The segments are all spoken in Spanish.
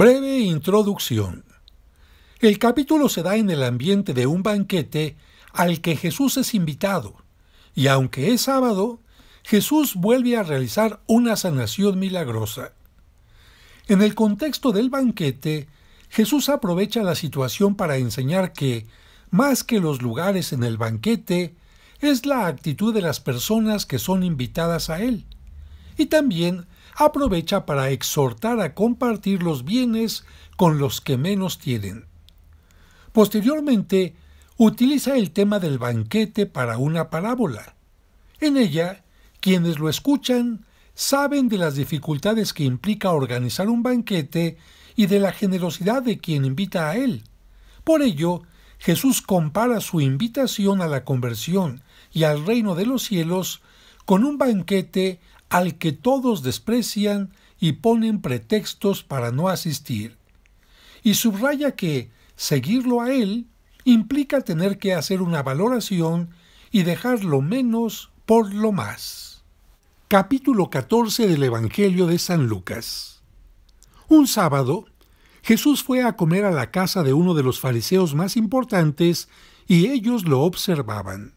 Breve introducción. El capítulo se da en el ambiente de un banquete al que Jesús es invitado, y aunque es sábado, Jesús vuelve a realizar una sanación milagrosa. En el contexto del banquete, Jesús aprovecha la situación para enseñar que, más que los lugares en el banquete, es la actitud de las personas que son invitadas a él y también aprovecha para exhortar a compartir los bienes con los que menos tienen. Posteriormente, utiliza el tema del banquete para una parábola. En ella, quienes lo escuchan saben de las dificultades que implica organizar un banquete y de la generosidad de quien invita a él. Por ello, Jesús compara su invitación a la conversión y al reino de los cielos con un banquete al que todos desprecian y ponen pretextos para no asistir. Y subraya que seguirlo a él implica tener que hacer una valoración y dejar lo menos por lo más. Capítulo 14 del Evangelio de San Lucas. Un sábado, Jesús fue a comer a la casa de uno de los fariseos más importantes y ellos lo observaban.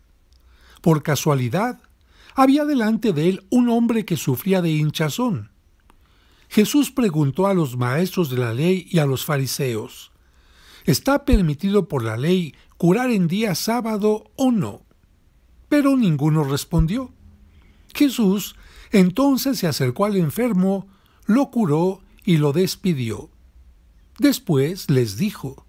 Por casualidad, había delante de él un hombre que sufría de hinchazón. Jesús preguntó a los maestros de la ley y a los fariseos, ¿está permitido por la ley curar en día sábado o no? Pero ninguno respondió. Jesús entonces se acercó al enfermo, lo curó y lo despidió. Después les dijo,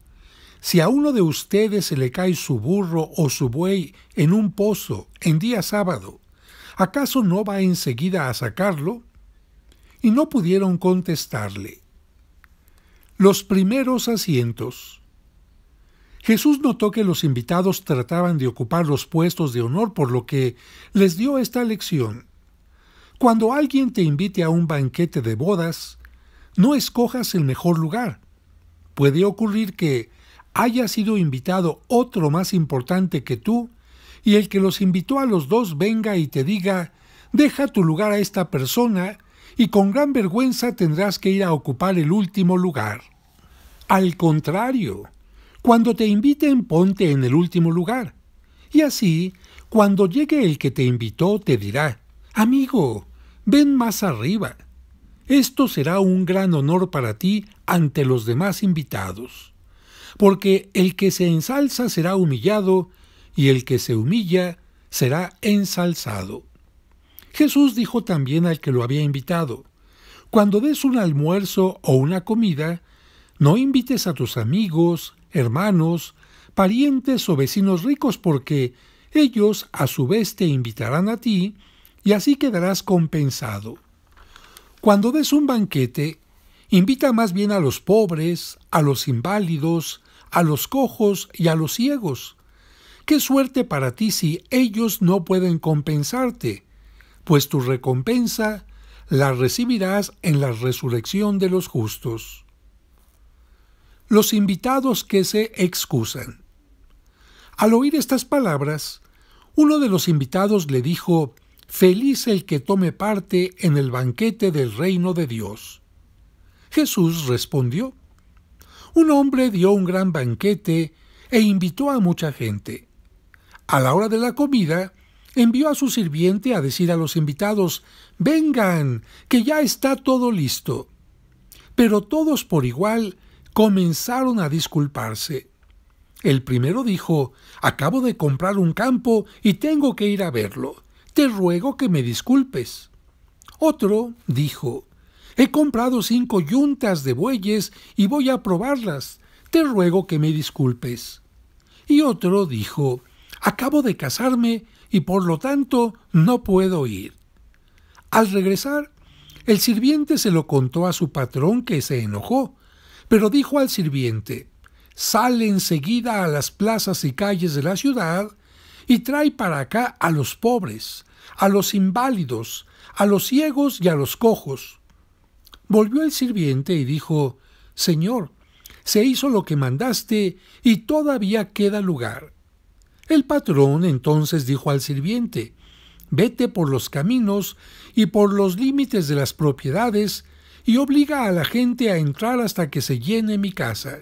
si a uno de ustedes se le cae su burro o su buey en un pozo en día sábado, ¿acaso no va enseguida a sacarlo? Y no pudieron contestarle. Los primeros asientos. Jesús notó que los invitados trataban de ocupar los puestos de honor, por lo que les dio esta lección. Cuando alguien te invite a un banquete de bodas, no escojas el mejor lugar. Puede ocurrir que haya sido invitado otro más importante que tú y el que los invitó a los dos venga y te diga, deja tu lugar a esta persona, y con gran vergüenza tendrás que ir a ocupar el último lugar. Al contrario, cuando te inviten ponte en el último lugar. Y así, cuando llegue el que te invitó, te dirá, amigo, ven más arriba. Esto será un gran honor para ti ante los demás invitados, porque el que se ensalza será humillado y el que se humilla será ensalzado. Jesús dijo también al que lo había invitado, Cuando des un almuerzo o una comida, no invites a tus amigos, hermanos, parientes o vecinos ricos, porque ellos a su vez te invitarán a ti, y así quedarás compensado. Cuando des un banquete, invita más bien a los pobres, a los inválidos, a los cojos y a los ciegos, Qué suerte para ti si ellos no pueden compensarte, pues tu recompensa la recibirás en la resurrección de los justos. Los invitados que se excusan. Al oír estas palabras, uno de los invitados le dijo, Feliz el que tome parte en el banquete del reino de Dios. Jesús respondió, Un hombre dio un gran banquete e invitó a mucha gente. A la hora de la comida, envió a su sirviente a decir a los invitados, Vengan, que ya está todo listo. Pero todos por igual comenzaron a disculparse. El primero dijo, Acabo de comprar un campo y tengo que ir a verlo. Te ruego que me disculpes. Otro dijo, He comprado cinco yuntas de bueyes y voy a probarlas. Te ruego que me disculpes. Y otro dijo, Acabo de casarme y por lo tanto no puedo ir. Al regresar, el sirviente se lo contó a su patrón que se enojó, pero dijo al sirviente, sale enseguida a las plazas y calles de la ciudad y trae para acá a los pobres, a los inválidos, a los ciegos y a los cojos. Volvió el sirviente y dijo, Señor, se hizo lo que mandaste y todavía queda lugar. El patrón entonces dijo al sirviente, Vete por los caminos y por los límites de las propiedades y obliga a la gente a entrar hasta que se llene mi casa.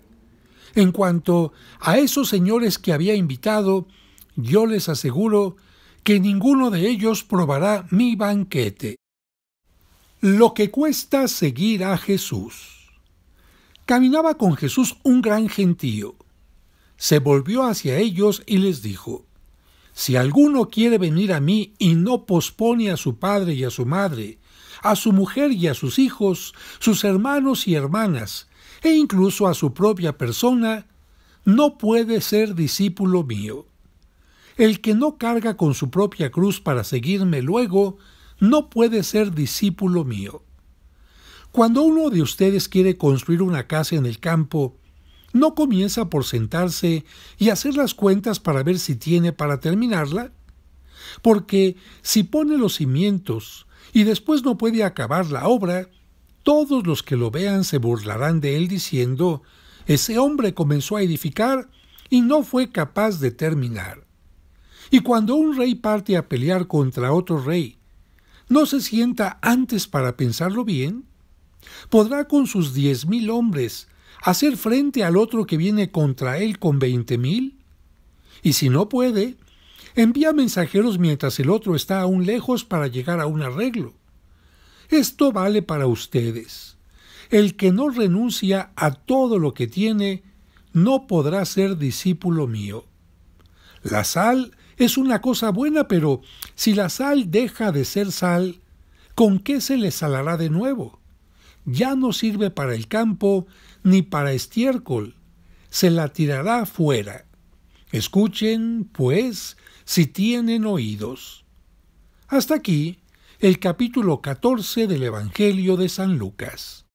En cuanto a esos señores que había invitado, yo les aseguro que ninguno de ellos probará mi banquete. Lo que cuesta seguir a Jesús. Caminaba con Jesús un gran gentío, se volvió hacia ellos y les dijo, Si alguno quiere venir a mí y no pospone a su padre y a su madre, a su mujer y a sus hijos, sus hermanos y hermanas, e incluso a su propia persona, no puede ser discípulo mío. El que no carga con su propia cruz para seguirme luego, no puede ser discípulo mío. Cuando uno de ustedes quiere construir una casa en el campo no comienza por sentarse y hacer las cuentas para ver si tiene para terminarla? Porque si pone los cimientos y después no puede acabar la obra, todos los que lo vean se burlarán de él diciendo, ese hombre comenzó a edificar y no fue capaz de terminar. Y cuando un rey parte a pelear contra otro rey, ¿no se sienta antes para pensarlo bien? ¿Podrá con sus diez mil hombres hacer frente al otro que viene contra él con veinte mil? Y si no puede, envía mensajeros mientras el otro está aún lejos para llegar a un arreglo. Esto vale para ustedes. El que no renuncia a todo lo que tiene, no podrá ser discípulo mío. La sal es una cosa buena, pero si la sal deja de ser sal, ¿con qué se le salará de nuevo? ya no sirve para el campo ni para estiércol, se la tirará fuera. Escuchen, pues, si tienen oídos. Hasta aquí el capítulo 14 del Evangelio de San Lucas.